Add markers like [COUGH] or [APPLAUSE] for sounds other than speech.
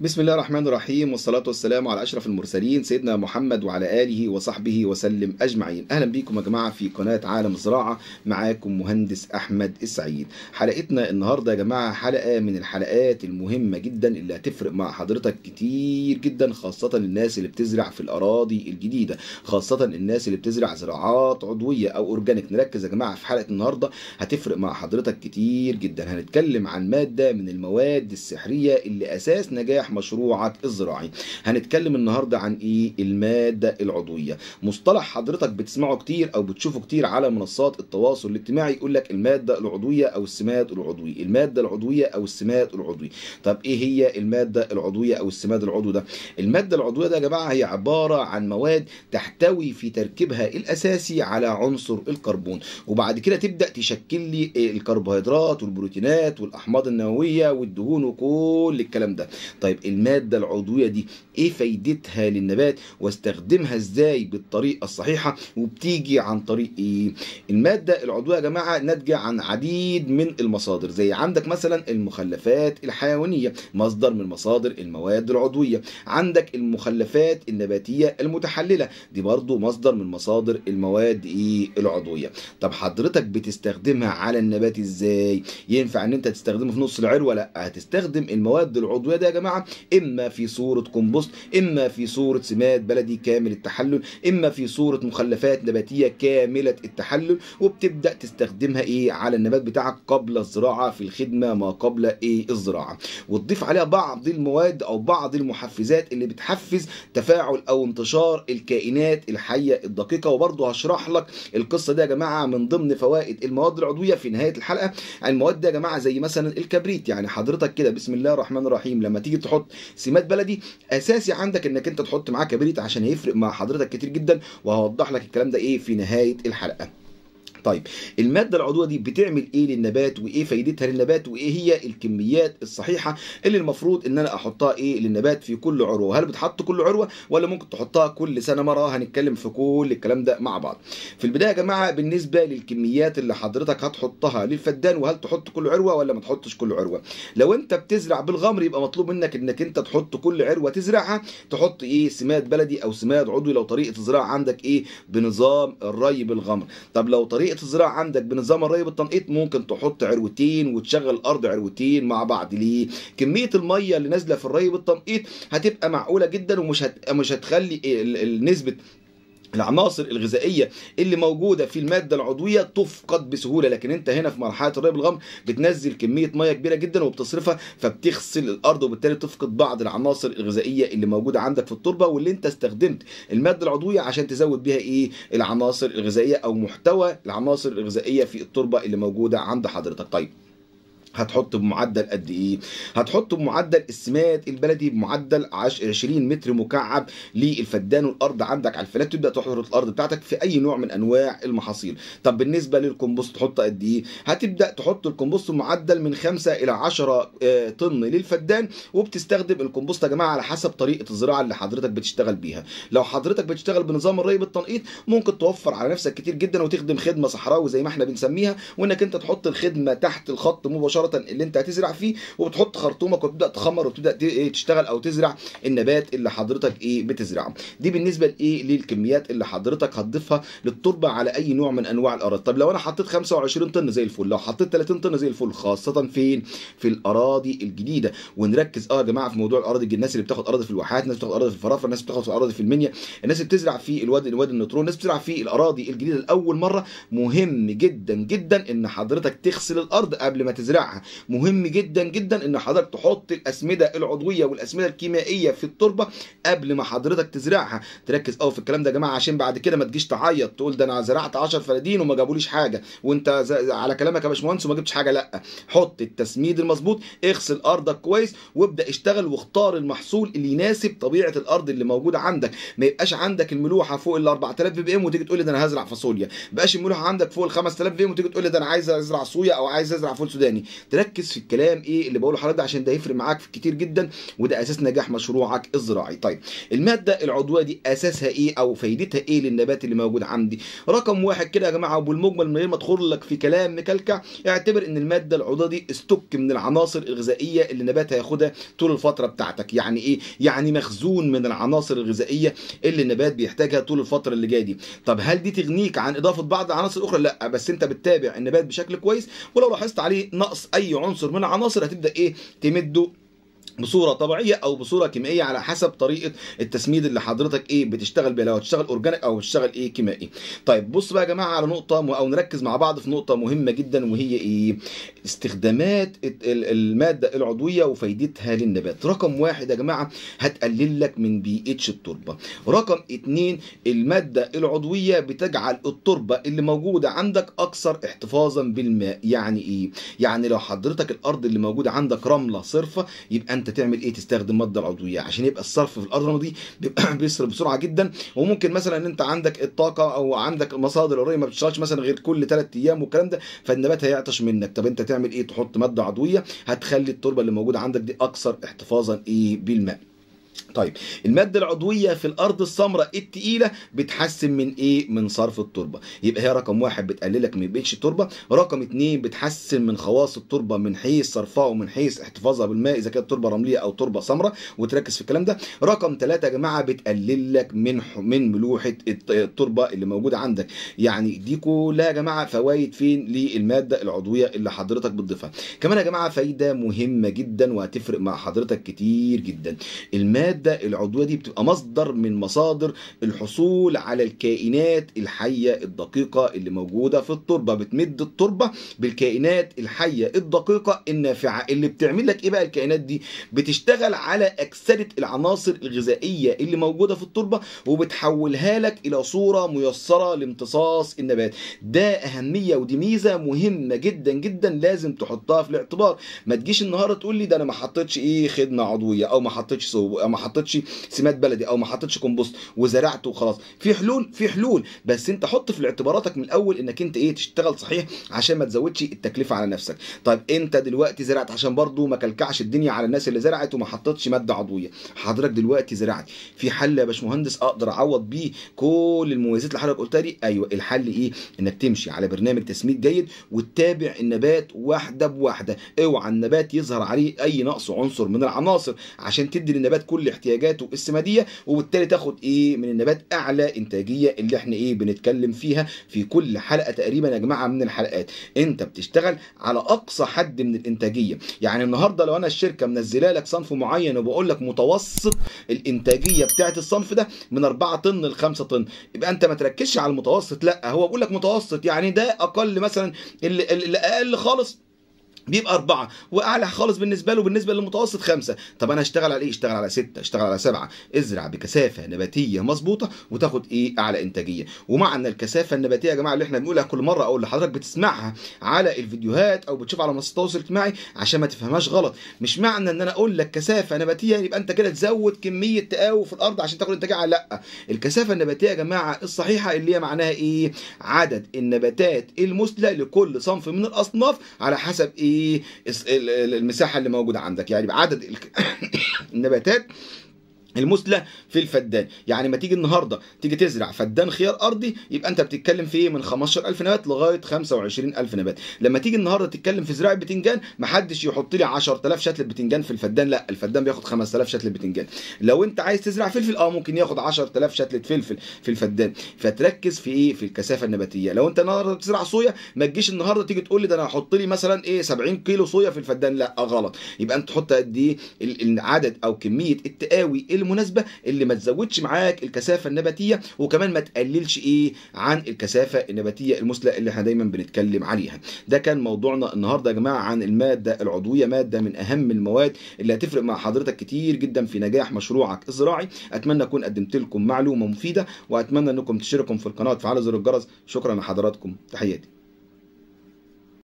بسم الله الرحمن الرحيم والصلاة والسلام على أشرف المرسلين سيدنا محمد وعلى آله وصحبه وسلم أجمعين أهلا بكم يا جماعة في قناة عالم زراعة معاكم مهندس أحمد السعيد حلقتنا النهاردة يا جماعة حلقة من الحلقات المهمة جدا اللي هتفرق مع حضرتك كتير جدا خاصة الناس اللي بتزرع في الأراضي الجديدة خاصة الناس اللي بتزرع زراعات عضوية أو أورجانيك نركز يا جماعة في حلقة النهاردة هتفرق مع حضرتك كتير جدا هنتكلم عن مادة من المواد السحرية اللي أساس نجاح افتتاح مشروعك الزراعي هنتكلم النهارده عن ايه الماده العضويه مصطلح حضرتك بتسمعه كتير او بتشوفه كتير على منصات التواصل الاجتماعي يقول لك الماده العضويه او السماد العضوي الماده العضويه او السماد العضوي طب ايه هي الماده العضويه او السماد العضوي ده الماده العضويه ده يا جماعه هي عباره عن مواد تحتوي في تركيبها الاساسي على عنصر الكربون وبعد كده تبدا تشكل لي الكربوهيدرات والبروتينات والاحماض النوويه والدهون وكل الكلام ده طيب المادة العضوية دي ايه فايدتها للنبات واستخدمها ازاي بالطريقة الصحيحة وبتيجي عن طريق ايه المادة العضوية يا جماعة ناتجة عن عديد من المصادر زي عندك مثلا المخلفات الحيوانية مصدر من مصادر المواد العضوية عندك المخلفات النباتية المتحللة دي برضو مصدر من مصادر المواد ايه العضوية طب حضرتك بتستخدمها على النبات ازاي ينفع ان انت تستخدمه في نص العروة لا هتستخدم المواد العضوية ده يا جماعة إما في صورة كومبوست إما في صورة سماد بلدي كامل التحلل إما في صورة مخلفات نباتية كاملة التحلل وبتبدأ تستخدمها إيه على النبات بتاعك قبل الزراعة في الخدمة ما قبل إيه الزراعة وتضيف عليها بعض المواد أو بعض المحفزات اللي بتحفز تفاعل أو انتشار الكائنات الحية الدقيقة وبرضه هشرح لك القصة دي يا جماعة من ضمن فوائد المواد العضوية في نهاية الحلقة المواد دي يا جماعة زي مثلا الكبريت يعني حضرتك كده بسم الله الرحمن الرحيم لما تيجي تحط تحط سمات بلدي اساسي عندك انك انت تحط معاه كبريت عشان هيفرق مع حضرتك كتير جدا وهوضح لك الكلام ده ايه في نهايه الحلقه طيب المادة العضوية دي بتعمل ايه للنبات وايه فايدتها للنبات وايه هي الكميات الصحيحة اللي المفروض ان انا احطها ايه للنبات في كل عروة هل بتحط كل عروة ولا ممكن تحطها كل سنة مرة هنتكلم في كل الكلام ده مع بعض في البداية يا جماعة بالنسبة للكميات اللي حضرتك هتحطها للفدان وهل تحط كل عروة ولا ما تحطش كل عروة لو انت بتزرع بالغمر يبقى مطلوب منك انك انت تحط كل عروة تزرعها تحط ايه سماد بلدي او سماد عضوي لو طريقة الزراعة عندك ايه بنظام الري بالغمر طب لو طريقة طريقه الزراعه عندك بنظام الري بالتنقيط ممكن تحط عروتين وتشغل الارض عروتين مع بعض ليه كميه الميه اللي نازله في الري بالتنقيط هتبقى معقوله جدا ومش هت... مش هتخلي نسبه العناصر الغذائيه اللي موجوده في الماده العضويه تفقد بسهوله لكن انت هنا في مرحله الري بالغمر بتنزل كميه ميه كبيره جدا وبتصرفها فبتغسل الارض وبالتالي تفقد بعض العناصر الغذائيه اللي موجوده عندك في التربه واللي انت استخدمت الماده العضويه عشان تزود بيها ايه العناصر الغذائيه او محتوى العناصر الغذائيه في التربه اللي موجوده عند حضرتك طيب هتحط بمعدل قد ايه هتحط بمعدل السمات البلدي بمعدل 20 متر مكعب للفدان والارض عندك على الفلات تبدا تحضر الارض بتاعتك في اي نوع من انواع المحاصيل طب بالنسبه للكومبوست تحط قد ايه هتبدا تحط الكومبوست معدل من 5 الى 10 آه، طن للفدان وبتستخدم الكومبوست يا جماعه على حسب طريقه الزراعه اللي حضرتك بتشتغل بيها لو حضرتك بتشتغل بنظام الري بالتنقيط ممكن توفر على نفسك كتير جدا وتخدم خدمه صحراوي زي ما احنا بنسميها وانك انت تحط الخدمه تحت الخط مباشره الوطن اللي انت هتزرع فيه وبتحط خرطومك وتبدا تخمر وتبدا ايه تشتغل او تزرع النبات اللي حضرتك ايه بتزرعه دي بالنسبه لايه للكميات اللي حضرتك هتضيفها للتربه على اي نوع من انواع الاراضي طب لو انا حطيت 25 طن زي الفل لو حطيت 30 طن زي الفل خاصه فين في الاراضي الجديده ونركز اه يا جماعه في موضوع الاراضي الناس اللي بتاخد اراضي في الواحات الناس بتاخد اراضي في الفرافه الناس بتاخد اراضي في المنيا الناس اللي بتزرع في الوادي الوادي النطرون الناس بتزرع في الاراضي الجديده لاول مره مهم جدا جدا ان حضرتك تغسل الارض قبل ما تزرعها مهم جدا جدا ان حضرتك تحط الاسمده العضويه والاسمده الكيميائيه في التربه قبل ما حضرتك تزرعها تركز قوي في الكلام ده يا جماعه عشان بعد كده ما تجيش تعيط تقول ده انا زرعت 10 فلادين وما جابوليش حاجه وانت على كلامك يا باشمهندس وما جبتش حاجه لا حط التسميد المظبوط اغسل ارضك كويس وابدا اشتغل واختار المحصول اللي يناسب طبيعه الارض اللي موجوده عندك ما يبقاش عندك الملوحه فوق ال 4000 بي بي ام وتيجي تقول لي ده انا هزرع فاصوليا ما يبقاش الملوحه عندك فوق ال 5000 بي ام وتيجي تقول لي ده انا عايز ازرع صويا او عايز ازرع فول سوداني تركز في الكلام ايه اللي بقوله حضرتك عشان ده هيفرق معاك في كتير جدا وده اساس نجاح مشروعك الزراعي طيب الماده العضويه دي اساسها ايه او فايدتها ايه للنبات اللي موجود عندي رقم واحد كده يا جماعه وبالمجمل من غير ما ادخل لك في كلام مكلكع اعتبر ان الماده العضويه دي استوك من العناصر الغذائيه اللي النبات هياخدها طول الفتره بتاعتك يعني ايه يعني مخزون من العناصر الغذائيه اللي النبات بيحتاجها طول الفتره اللي جايه دي طب هل دي تغنيك عن اضافه بعض العناصر الاخرى لا بس انت بتتابع النبات بشكل كويس ولو لاحظت عليه نقص اي عنصر من العناصر هتبدا ايه تمده بصوره طبيعيه او بصوره كيميائيه على حسب طريقه التسميد اللي حضرتك ايه بتشتغل بيها لو هتشتغل اورجانيك او هتشتغل ايه كيميائي طيب بص بقى يا جماعه على نقطه م... او نركز مع بعض في نقطه مهمه جدا وهي ايه استخدامات الماده العضويه وفايدتها للنبات رقم واحد يا جماعه هتقلل لك من بي اتش التربه رقم اتنين الماده العضويه بتجعل التربه اللي موجوده عندك اكثر احتفاظا بالماء يعني ايه يعني لو حضرتك الارض اللي موجوده عندك رمله صرفه يبقى انت انت تعمل ايه تستخدم ماده العضويه عشان يبقى الصرف في الارض دي بيبقى [COUGHS] بيصرف بسرعه جدا وممكن مثلا ان انت عندك الطاقه او عندك المصادر الري ما بتشتغلش مثلا غير كل ثلاث ايام والكلام ده فالنبات هيعطش منك طب انت تعمل ايه تحط ماده عضويه هتخلي التربه اللي موجوده عندك دي اكثر احتفاظا ايه بالماء طيب المادة العضوية في الأرض السمراء التقيلة بتحسن من إيه؟ من صرف التربة يبقى هي رقم واحد بتقللك من بيتش التربة رقم اتنين بتحسن من خواص التربة من حيث صرفها ومن حيث احتفاظها بالماء إذا كانت تربة رملية أو تربة سمراء وتركز في الكلام ده رقم ثلاثة يا جماعة بتقلل لك من من ملوحة التربة اللي موجودة عندك يعني دي كلها يا جماعة فوائد فين للمادة العضوية اللي حضرتك بتضيفها كمان يا جماعة فايدة مهمة جدا وهتفرق مع حضرتك كتير جدا الماء المادة العضوية دي بتبقى مصدر من مصادر الحصول على الكائنات الحية الدقيقة اللي موجودة في التربة بتمد التربة بالكائنات الحية الدقيقة النافعة اللي بتعمل لك ايه بقى الكائنات دي بتشتغل على أكسدة العناصر الغذائية اللي موجودة في التربة وبتحولها لك إلى صورة ميسرة لامتصاص النبات ده أهمية ودي ميزة مهمة جدا جدا لازم تحطها في الاعتبار ما تجيش النهارده تقول لي ده انا ما حطيتش ايه خدمه عضويه او ما حطيتش صوب او ما ما حطيتش سماد بلدي او ما حطيتش كومبوست وزرعته وخلاص في حلول في حلول بس انت حط في اعتباراتك من الاول انك انت ايه تشتغل صحيح عشان ما تزودش التكلفه على نفسك طيب انت دلوقتي زرعت عشان برضو ما كلكعش الدنيا على الناس اللي زرعت وما حطتش ماده عضويه حضرتك دلوقتي زرعت في حل يا باشمهندس اقدر اعوض بيه كل المميزات اللي حضرتك قلتها لي ايوه الحل ايه انك تمشي على برنامج تسميد جيد وتتابع النبات واحده بواحده اوعى النبات يظهر عليه اي نقص عنصر من العناصر عشان تدي للنبات كل كل احتياجاته السماديه وبالتالي تاخد ايه من النبات اعلى انتاجيه اللي احنا ايه بنتكلم فيها في كل حلقه تقريبا يا جماعه من الحلقات انت بتشتغل على اقصى حد من الانتاجيه يعني النهارده لو انا الشركه منزله لك صنف معين وبقول لك متوسط الانتاجيه بتاعه الصنف ده من 4 طن ل 5 طن يبقى انت ما تركزش على المتوسط لا هو بيقول لك متوسط يعني ده اقل مثلا اللي اقل خالص بيبقى أربعة وأعلى خالص بالنسبة له بالنسبة للمتوسط خمسة طب أنا هشتغل على إيه؟ اشتغل على ستة اشتغل على سبعة ازرع بكثافة نباتية مظبوطة وتاخد إيه أعلى إنتاجية ومع أن الكثافة النباتية يا جماعة اللي إحنا بنقولها كل مرة أو اللي حضرتك بتسمعها على الفيديوهات أو بتشوفها على منصات التواصل الاجتماعي عشان ما تفهمهاش غلط مش معنى إن أنا أقول لك كثافة نباتية يبقى أنت كده تزود كمية تقاوي في الأرض عشان تاخد إنتاجية لا الكثافة النباتية يا جماعة الصحيحة اللي هي معناها إيه؟ عدد النباتات المثلى لكل صنف من الأصناف على حسب إيه؟ المساحه اللي موجوده عندك يعني عدد [COUGHS] النباتات المثلى في الفدان يعني ما تيجي النهارده تيجي تزرع فدان خيار ارضي يبقى انت بتتكلم في ايه من 15000 نبات لغايه 25000 نبات لما تيجي النهارده تتكلم في زراعه بتنجان محدش يحط لي 10000 شتله بتنجان في الفدان لا الفدان بياخد 5000 شتله بتنجان لو انت عايز تزرع فلفل اه ممكن ياخد 10000 شتله فلفل في الفدان فتركز في ايه في الكثافه النباتيه لو انت النهارده بتزرع صويا ما تجيش النهارده تيجي تقول لي ده انا هحط لي مثلا ايه 70 كيلو صويا في الفدان لا آه، غلط يبقى انت تحط قد ايه العدد او كميه التقاوي المناسبه اللي ما تزودش معاك الكثافه النباتيه وكمان ما تقللش ايه عن الكثافه النباتيه المثلى اللي احنا دايما بنتكلم عليها ده كان موضوعنا النهارده يا جماعه عن الماده العضويه ماده من اهم المواد اللي هتفرق مع حضرتك كتير جدا في نجاح مشروعك الزراعي اتمنى اكون قدمت لكم معلومه مفيده واتمنى انكم تشتركوا في القناه وتفعلوا زر الجرس شكرا لحضراتكم تحياتي